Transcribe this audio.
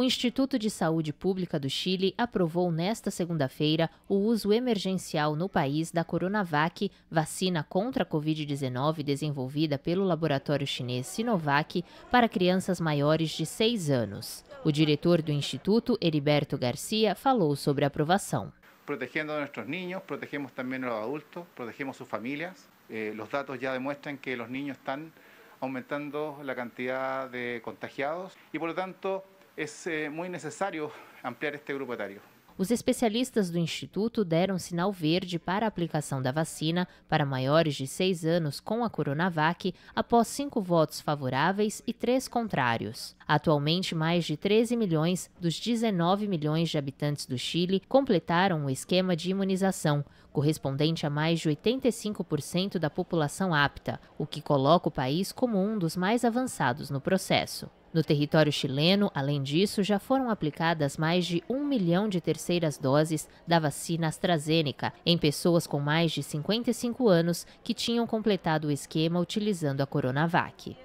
O Instituto de Saúde Pública do Chile aprovou nesta segunda-feira o uso emergencial no país da Coronavac, vacina contra a Covid-19 desenvolvida pelo laboratório chinês Sinovac, para crianças maiores de 6 anos. O diretor do Instituto, Heriberto Garcia, falou sobre a aprovação. Protegendo nossos filhos, protegemos também os adultos, protegemos suas famílias. Eh, os dados já demonstram que os filhos estão aumentando a quantidade de contagiados e, por tanto, é eh, muito necessário ampliar este grupo Os especialistas do Instituto deram sinal verde para a aplicação da vacina para maiores de seis anos com a Coronavac, após cinco votos favoráveis e três contrários. Atualmente, mais de 13 milhões dos 19 milhões de habitantes do Chile completaram o esquema de imunização, correspondente a mais de 85% da população apta, o que coloca o país como um dos mais avançados no processo. No território chileno, além disso, já foram aplicadas mais de um milhão de terceiras doses da vacina AstraZeneca em pessoas com mais de 55 anos que tinham completado o esquema utilizando a Coronavac.